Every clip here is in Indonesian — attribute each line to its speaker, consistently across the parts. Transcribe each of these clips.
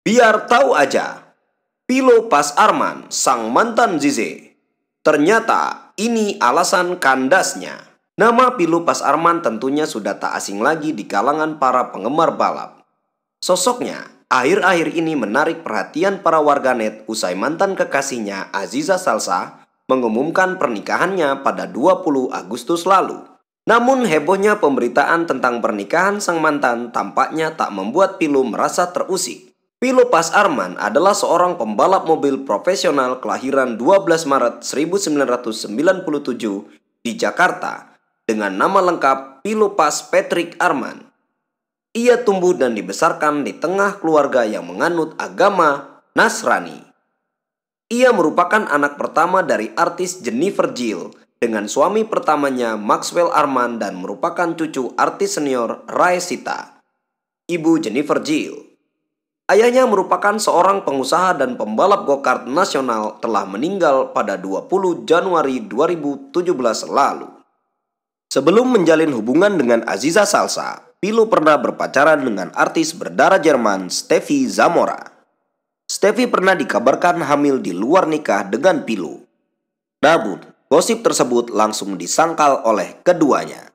Speaker 1: Biar tahu aja, Pilo Pas Arman, sang mantan Zize. Ternyata ini alasan kandasnya. Nama Pilo Pas Arman tentunya sudah tak asing lagi di kalangan para penggemar balap. Sosoknya akhir-akhir ini menarik perhatian para warganet usai mantan kekasihnya Aziza Salsa mengumumkan pernikahannya pada 20 Agustus lalu. Namun hebohnya pemberitaan tentang pernikahan sang mantan tampaknya tak membuat Pilu merasa terusik. Pilo Pas Arman adalah seorang pembalap mobil profesional kelahiran 12 Maret 1997 di Jakarta dengan nama lengkap Pilo Pas Patrick Arman. Ia tumbuh dan dibesarkan di tengah keluarga yang menganut agama Nasrani. Ia merupakan anak pertama dari artis Jennifer Jill dengan suami pertamanya Maxwell Arman dan merupakan cucu artis senior Raisita, Ibu Jennifer Jill Ayahnya merupakan seorang pengusaha dan pembalap go-kart nasional telah meninggal pada 20 Januari 2017 lalu. Sebelum menjalin hubungan dengan Aziza Salsa, Pilu pernah berpacaran dengan artis berdarah Jerman Steffi Zamora. Steffi pernah dikabarkan hamil di luar nikah dengan Pilu. Namun, gosip tersebut langsung disangkal oleh keduanya.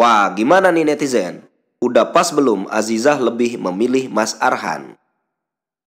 Speaker 1: Wah, gimana nih netizen? Udah pas belum Azizah lebih memilih Mas Arhan?